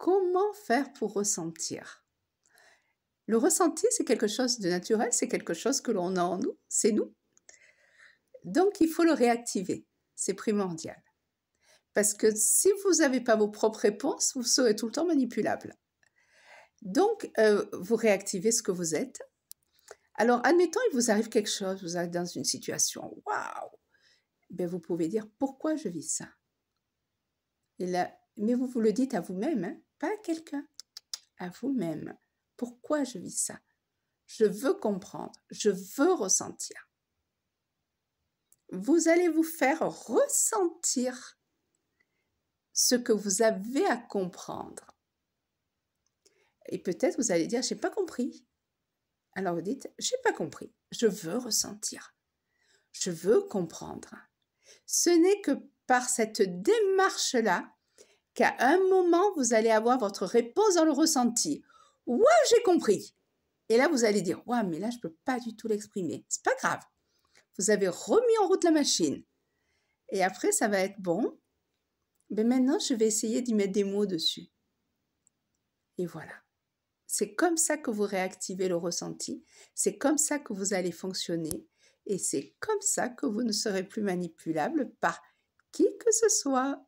Comment faire pour ressentir Le ressenti, c'est quelque chose de naturel, c'est quelque chose que l'on a en nous, c'est nous. Donc, il faut le réactiver, c'est primordial. Parce que si vous n'avez pas vos propres réponses, vous serez tout le temps manipulable. Donc, euh, vous réactivez ce que vous êtes. Alors, admettons, il vous arrive quelque chose, vous êtes dans une situation, waouh ben, Vous pouvez dire, pourquoi je vis ça Mais vous vous le dites à vous-même. Hein pas à quelqu'un, à vous-même. Pourquoi je vis ça Je veux comprendre, je veux ressentir. Vous allez vous faire ressentir ce que vous avez à comprendre. Et peut-être vous allez dire, j'ai pas compris. Alors vous dites, j'ai pas compris. Je veux ressentir. Je veux comprendre. Ce n'est que par cette démarche-là qu'à un moment, vous allez avoir votre réponse dans le ressenti. Ouais, j'ai compris. Et là, vous allez dire, ouais, mais là, je ne peux pas du tout l'exprimer. C'est pas grave. Vous avez remis en route la machine. Et après, ça va être bon. Mais maintenant, je vais essayer d'y mettre des mots dessus. Et voilà. C'est comme ça que vous réactivez le ressenti. C'est comme ça que vous allez fonctionner. Et c'est comme ça que vous ne serez plus manipulable par qui que ce soit.